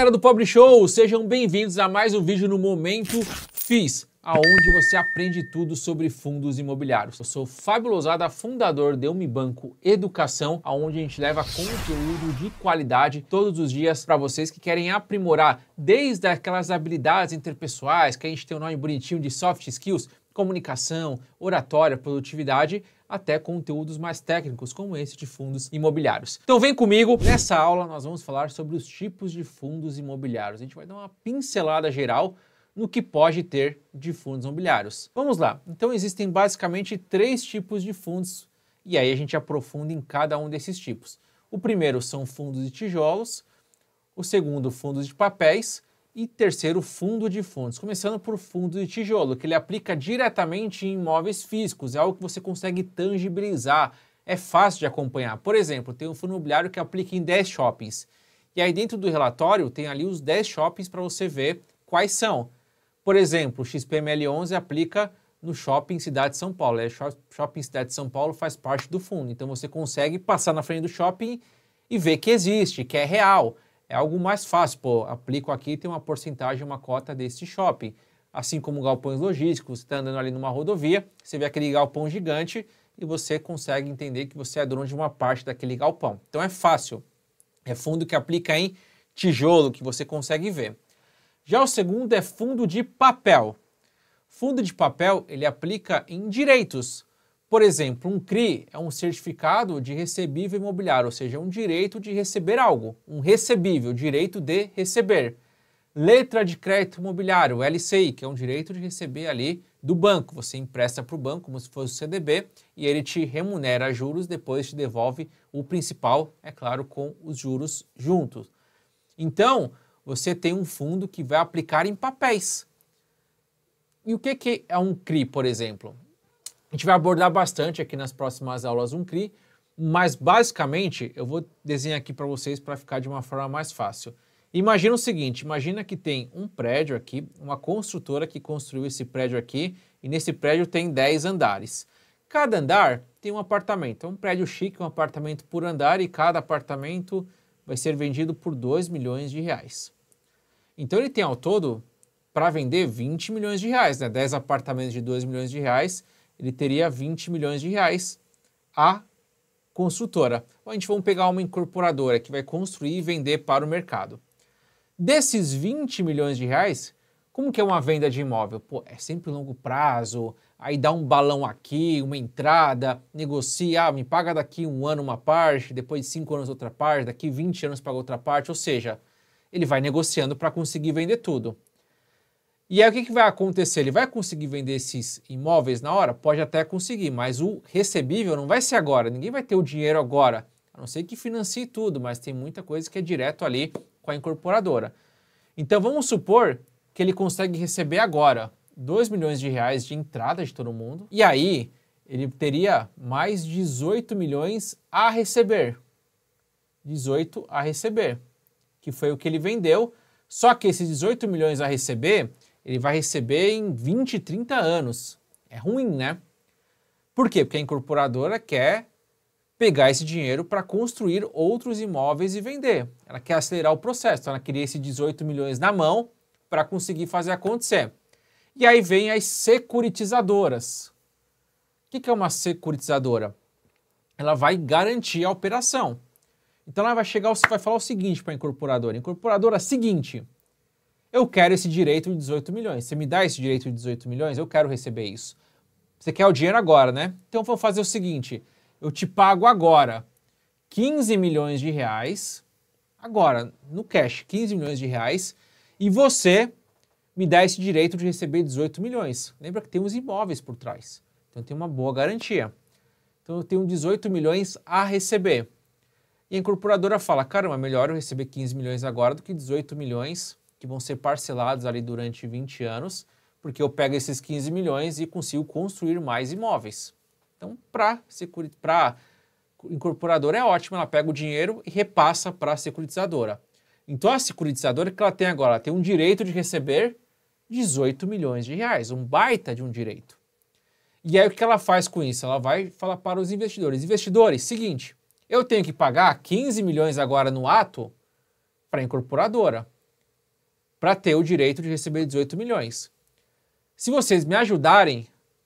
galera do Pobre Show, sejam bem-vindos a mais um vídeo no Momento Fiz, aonde você aprende tudo sobre fundos imobiliários. Eu sou Fábio Lousada, fundador de Banco Educação, aonde a gente leva conteúdo de qualidade todos os dias para vocês que querem aprimorar desde aquelas habilidades interpessoais, que a gente tem um nome bonitinho de soft skills, comunicação, oratória, produtividade, até conteúdos mais técnicos, como esse de fundos imobiliários. Então vem comigo, nessa aula nós vamos falar sobre os tipos de fundos imobiliários. A gente vai dar uma pincelada geral no que pode ter de fundos imobiliários. Vamos lá. Então existem basicamente três tipos de fundos e aí a gente aprofunda em cada um desses tipos. O primeiro são fundos de tijolos, o segundo fundos de papéis e terceiro, fundo de fundos. Começando por fundo de tijolo, que ele aplica diretamente em imóveis físicos, é algo que você consegue tangibilizar, é fácil de acompanhar. Por exemplo, tem um fundo imobiliário que aplica em 10 shoppings. E aí dentro do relatório tem ali os 10 shoppings para você ver quais são. Por exemplo, o XPML11 aplica no Shopping Cidade de São Paulo. É, shopping Cidade de São Paulo faz parte do fundo. Então você consegue passar na frente do shopping e ver que existe, que é real. É algo mais fácil, pô, aplico aqui, tem uma porcentagem, uma cota desse shopping. Assim como galpões logísticos, você está andando ali numa rodovia, você vê aquele galpão gigante e você consegue entender que você é dono de uma parte daquele galpão. Então é fácil. É fundo que aplica em tijolo, que você consegue ver. Já o segundo é fundo de papel. Fundo de papel, ele aplica em direitos. Por exemplo, um CRI é um certificado de recebível imobiliário, ou seja, é um direito de receber algo, um recebível, direito de receber. Letra de crédito imobiliário, LCI, que é um direito de receber ali do banco. Você empresta para o banco como se fosse o CDB e ele te remunera juros, depois te devolve o principal, é claro, com os juros juntos. Então, você tem um fundo que vai aplicar em papéis. E o que, que é um CRI, por exemplo? A gente vai abordar bastante aqui nas próximas aulas um CRI, mas basicamente eu vou desenhar aqui para vocês para ficar de uma forma mais fácil. Imagina o seguinte, imagina que tem um prédio aqui, uma construtora que construiu esse prédio aqui, e nesse prédio tem 10 andares. Cada andar tem um apartamento, é um prédio chique, um apartamento por andar, e cada apartamento vai ser vendido por 2 milhões de reais. Então ele tem ao todo, para vender, 20 milhões de reais, né? 10 apartamentos de 2 milhões de reais, ele teria 20 milhões de reais. A construtora. Ou a gente vai pegar uma incorporadora que vai construir e vender para o mercado. Desses 20 milhões de reais, como que é uma venda de imóvel? Pô, é sempre longo prazo, aí dá um balão aqui, uma entrada, negocia, ah, me paga daqui um ano uma parte, depois de cinco anos outra parte, daqui 20 anos paga outra parte, ou seja, ele vai negociando para conseguir vender tudo. E aí o que, que vai acontecer? Ele vai conseguir vender esses imóveis na hora? Pode até conseguir, mas o recebível não vai ser agora. Ninguém vai ter o dinheiro agora. A não ser que financie tudo, mas tem muita coisa que é direto ali com a incorporadora. Então vamos supor que ele consegue receber agora 2 milhões de reais de entrada de todo mundo. E aí ele teria mais 18 milhões a receber. 18 a receber, que foi o que ele vendeu. Só que esses 18 milhões a receber ele vai receber em 20, 30 anos. É ruim, né? Por quê? Porque a incorporadora quer pegar esse dinheiro para construir outros imóveis e vender. Ela quer acelerar o processo. Então ela queria esses 18 milhões na mão para conseguir fazer acontecer. E aí vem as securitizadoras. O que é uma securitizadora? Ela vai garantir a operação. Então ela vai chegar, vai falar o seguinte para a incorporadora: incorporadora, seguinte, eu quero esse direito de 18 milhões. Você me dá esse direito de 18 milhões? Eu quero receber isso. Você quer o dinheiro agora, né? Então vou fazer o seguinte: eu te pago agora 15 milhões de reais, agora, no cash, 15 milhões de reais, e você me dá esse direito de receber 18 milhões. Lembra que tem os imóveis por trás. Então tem uma boa garantia. Então eu tenho 18 milhões a receber. E a incorporadora fala: caramba, é melhor eu receber 15 milhões agora do que 18 milhões que vão ser parcelados ali durante 20 anos, porque eu pego esses 15 milhões e consigo construir mais imóveis. Então, para a incorporadora é ótimo, ela pega o dinheiro e repassa para a securitizadora. Então, a securitizadora, o que ela tem agora? Ela tem um direito de receber 18 milhões de reais, um baita de um direito. E aí, o que ela faz com isso? Ela vai falar para os investidores: investidores, seguinte, eu tenho que pagar 15 milhões agora no ato para a incorporadora para ter o direito de receber 18 milhões. Se vocês me ajudarem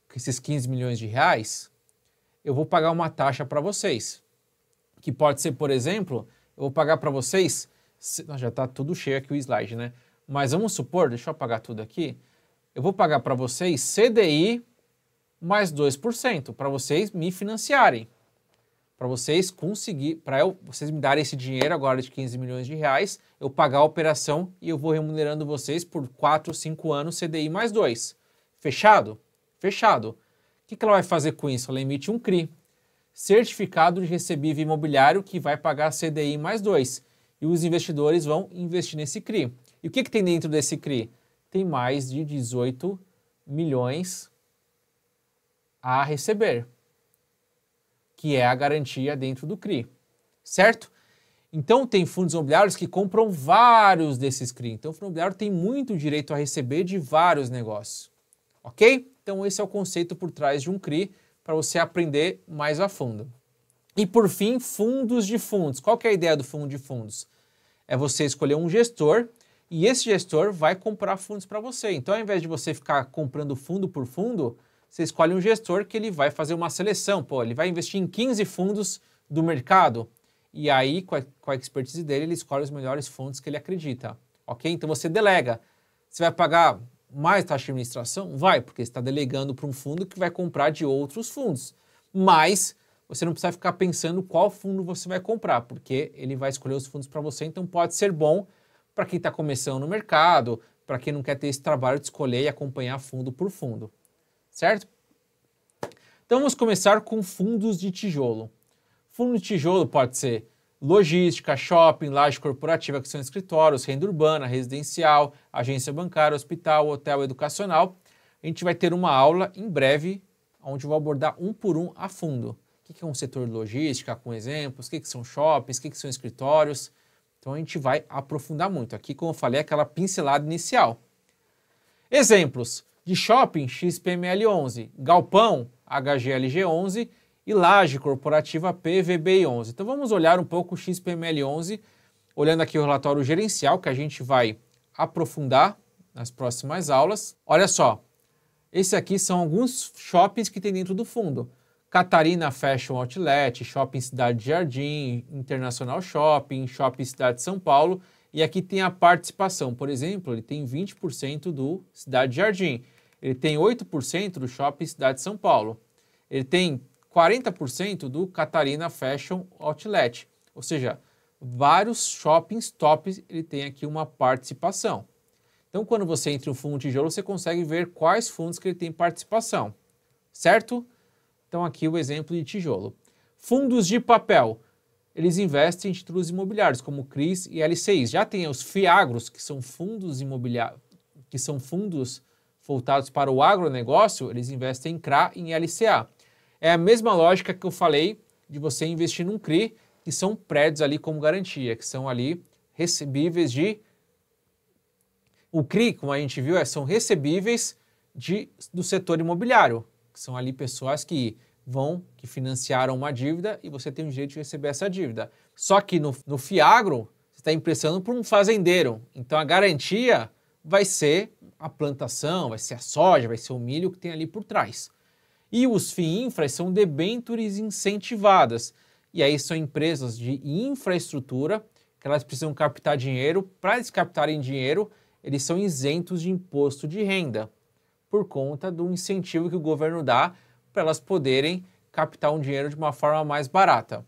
com esses 15 milhões de reais, eu vou pagar uma taxa para vocês. Que pode ser, por exemplo, eu vou pagar para vocês. Já está tudo cheio aqui o slide, né? Mas vamos supor, deixa eu apagar tudo aqui. Eu vou pagar para vocês CDI mais 2%, para vocês me financiarem para vocês conseguir, para eu, vocês me darem esse dinheiro agora de 15 milhões de reais, eu pagar a operação e eu vou remunerando vocês por 4, 5 anos CDI mais 2. Fechado? Fechado. O que, que ela vai fazer com isso? Ela emite um CRI, Certificado de Recebível Imobiliário, que vai pagar CDI mais 2. E os investidores vão investir nesse CRI. E o que, que tem dentro desse CRI? Tem mais de 18 milhões a receber que é a garantia dentro do CRI, certo? Então, tem fundos imobiliários que compram vários desses CRI. Então, o fundo imobiliário tem muito direito a receber de vários negócios, ok? Então, esse é o conceito por trás de um CRI para você aprender mais a fundo. E, por fim, fundos de fundos. Qual é a ideia do fundo de fundos? É você escolher um gestor e esse gestor vai comprar fundos para você. Então, ao invés de você ficar comprando fundo por fundo, você escolhe um gestor que ele vai fazer uma seleção, pô, ele vai investir em 15 fundos do mercado e aí, com a, com a expertise dele, ele escolhe os melhores fundos que ele acredita, ok? Então você delega. Você vai pagar mais taxa de administração? Vai, porque está delegando para um fundo que vai comprar de outros fundos. Mas você não precisa ficar pensando qual fundo você vai comprar, porque ele vai escolher os fundos para você, então pode ser bom para quem está começando no mercado, para quem não quer ter esse trabalho de escolher e acompanhar fundo por fundo certo? Então vamos começar com fundos de tijolo. Fundo de tijolo pode ser logística, shopping, laje corporativa, que são escritórios, renda urbana, residencial, agência bancária, hospital, hotel educacional. A gente vai ter uma aula em breve, onde eu vou abordar um por um a fundo. O que é um setor de logística, com exemplos, o que são shoppings, o que são escritórios. Então a gente vai aprofundar muito. Aqui, como eu falei, é aquela pincelada inicial. Exemplos de shopping XPML11, galpão HGLG11 e laje corporativa PVBI11. Então vamos olhar um pouco o XPML11, olhando aqui o relatório gerencial que a gente vai aprofundar nas próximas aulas. Olha só, esses aqui são alguns shoppings que tem dentro do fundo. Catarina Fashion Outlet, Shopping Cidade Jardim, Internacional Shopping, Shopping Cidade São Paulo. E aqui tem a participação, por exemplo, ele tem 20% do Cidade Jardim ele tem 8% do Shopping Cidade de São Paulo. Ele tem 40% do Catarina Fashion Outlet. Ou seja, vários shoppings tops ele tem aqui uma participação. Então, quando você entra em um fundo tijolo, você consegue ver quais fundos que ele tem participação, certo? Então, aqui o exemplo de tijolo. Fundos de papel. Eles investem em títulos imobiliários, como CRIs e LCIs. Já tem os FIAGROS, que são fundos imobiliários, que são fundos voltados para o agronegócio, eles investem em CRA e em LCA. É a mesma lógica que eu falei de você investir num CRI, que são prédios ali como garantia, que são ali recebíveis de. O CRI, como a gente viu, é, são recebíveis de, do setor imobiliário, que são ali pessoas que vão, que financiaram uma dívida e você tem o direito de receber essa dívida. Só que no, no Fiagro, você está emprestando para um fazendeiro. Então a garantia vai ser a plantação, vai ser a soja, vai ser o milho que tem ali por trás. E os FII-infras são debentures incentivadas. E aí são empresas de infraestrutura que elas precisam captar dinheiro. Para eles captarem dinheiro, eles são isentos de imposto de renda, por conta do incentivo que o governo dá para elas poderem captar um dinheiro de uma forma mais barata.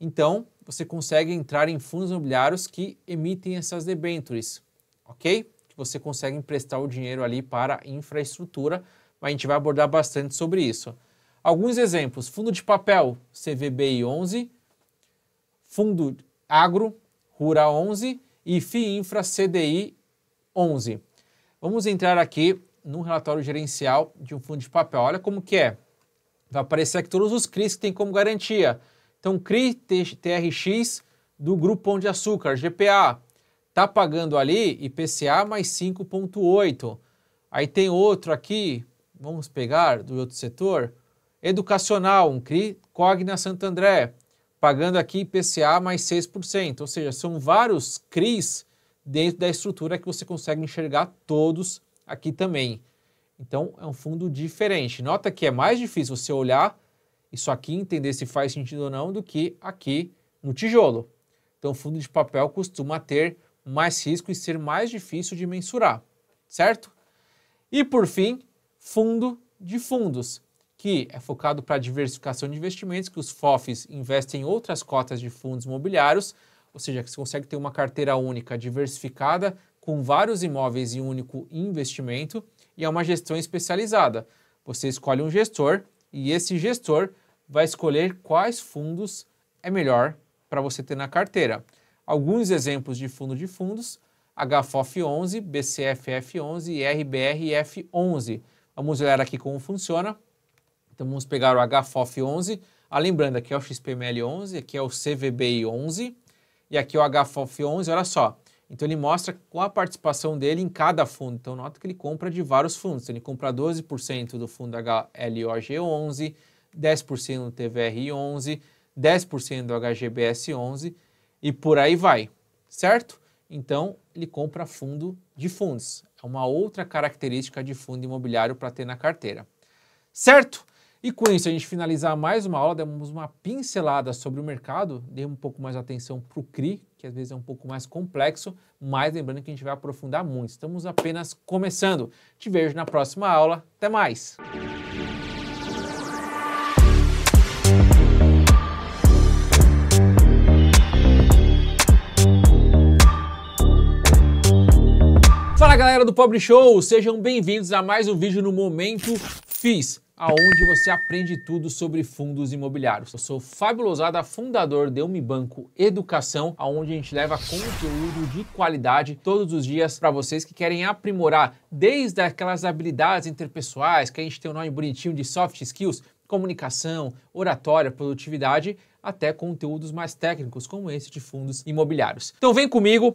Então, você consegue entrar em fundos imobiliários que emitem essas debentures, ok? você consegue emprestar o dinheiro ali para infraestrutura. A gente vai abordar bastante sobre isso. Alguns exemplos: fundo de papel, CVBI 11, fundo agro, Rura 11 e FIINFRA CDI 11. Vamos entrar aqui no relatório gerencial de um fundo de papel. Olha como que é. Vai aparecer aqui todos os CRIs que tem como garantia. Então, CRI TRX do Grupo Pão de Açúcar, GPA, Está pagando ali IPCA mais 5,8. Aí tem outro aqui, vamos pegar do outro setor, educacional, um CRI, Cogna Santo André, pagando aqui IPCA mais 6%. Ou seja, são vários CRIs dentro da estrutura que você consegue enxergar todos aqui também. Então, é um fundo diferente. Nota que é mais difícil você olhar isso aqui, entender se faz sentido ou não, do que aqui no tijolo. Então, fundo de papel costuma ter mais risco e ser mais difícil de mensurar, certo? E por fim, fundo de fundos, que é focado para diversificação de investimentos, que os FOFs investem em outras cotas de fundos imobiliários, ou seja, que você consegue ter uma carteira única diversificada com vários imóveis em um único investimento e é uma gestão especializada. Você escolhe um gestor e esse gestor vai escolher quais fundos é melhor para você ter na carteira alguns exemplos de fundo de fundos, HFOF11, BCFF11 e RBRF11. Vamos olhar aqui como funciona. Então vamos pegar o HFOF11, ah, lembrando, aqui é o XPML11, aqui é o CVBI11 e aqui é o HFOF11, olha só. Então ele mostra qual a participação dele em cada fundo. Então nota que ele compra de vários fundos. Então, ele compra 12% do fundo HLOG11, 10% do TVR11, 10% do HGBS11 e por aí vai, certo? Então, ele compra fundo de fundos. É uma outra característica de fundo imobiliário para ter na carteira, certo? E com isso, a gente finalizar mais uma aula, demos uma pincelada sobre o mercado, dei um pouco mais atenção para o CRI, que às vezes é um pouco mais complexo, mas lembrando que a gente vai aprofundar muito. Estamos apenas começando. Te vejo na próxima aula. Até mais! galera do Pobre Show, sejam bem-vindos a mais um vídeo no Momento Fiz, aonde você aprende tudo sobre fundos imobiliários. Eu sou Fábio Lozada, fundador de Banco Educação, aonde a gente leva conteúdo de qualidade todos os dias para vocês que querem aprimorar desde aquelas habilidades interpessoais, que a gente tem um nome bonitinho de soft skills, comunicação, oratória, produtividade, até conteúdos mais técnicos como esse de fundos imobiliários. Então vem comigo